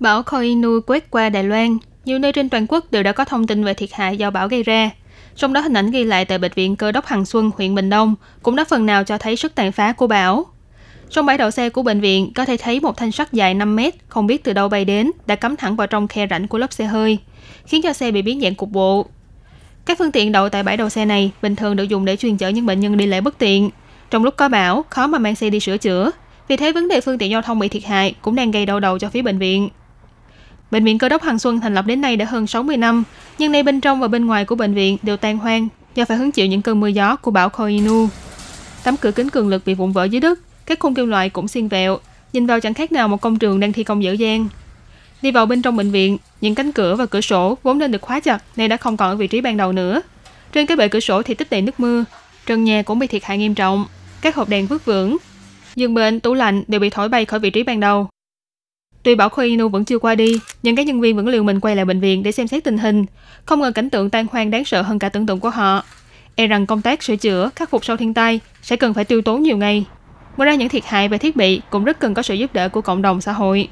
Bão Koinu quét qua Đài Loan, nhiều nơi trên toàn quốc đều đã có thông tin về thiệt hại do bão gây ra. Trong đó hình ảnh ghi lại tại Bệnh viện Cơ đốc Hằng Xuân, huyện Bình Đông cũng đã phần nào cho thấy sức tàn phá của bão. Trong bãi đậu xe của bệnh viện có thể thấy một thanh sắt dài 5 mét không biết từ đâu bay đến đã cắm thẳng vào trong khe rãnh của lớp xe hơi, khiến cho xe bị biến dạng cục bộ. Các phương tiện đậu tại bãi đậu xe này bình thường được dùng để chuyên chở những bệnh nhân đi lại bất tiện. Trong lúc có bão, khó mà mang xe đi sửa chữa. Vì thế vấn đề phương tiện giao thông bị thiệt hại cũng đang gây đau đầu cho phía bệnh viện. Bệnh viện Cơ đốc Hoàng Xuân thành lập đến nay đã hơn 60 năm, nhưng nay bên trong và bên ngoài của bệnh viện đều tan hoang do phải hứng chịu những cơn mưa gió của bão Koinu. Tấm cửa kính cường lực bị vụn vỡ dưới đất, các khung kim loại cũng xiên vẹo, nhìn vào chẳng khác nào một công trường đang thi công dở dang. Đi vào bên trong bệnh viện, những cánh cửa và cửa sổ vốn nên được khóa chặt nay đã không còn ở vị trí ban đầu nữa. Trên cái bệ cửa sổ thì tích đầy nước mưa, trần nhà cũng bị thiệt hại nghiêm trọng, các hộp đèn vứt vưởng. Giường bệnh, tủ lạnh đều bị thổi bay khỏi vị trí ban đầu, Tuy bão Koinu vẫn chưa qua đi, nhưng các nhân viên vẫn liều mình quay lại bệnh viện để xem xét tình hình. Không ngờ cảnh tượng tan hoang đáng sợ hơn cả tưởng tượng của họ. E rằng công tác sửa chữa, khắc phục sau thiên tai sẽ cần phải tiêu tốn nhiều ngày. Ngoài ra những thiệt hại về thiết bị cũng rất cần có sự giúp đỡ của cộng đồng xã hội.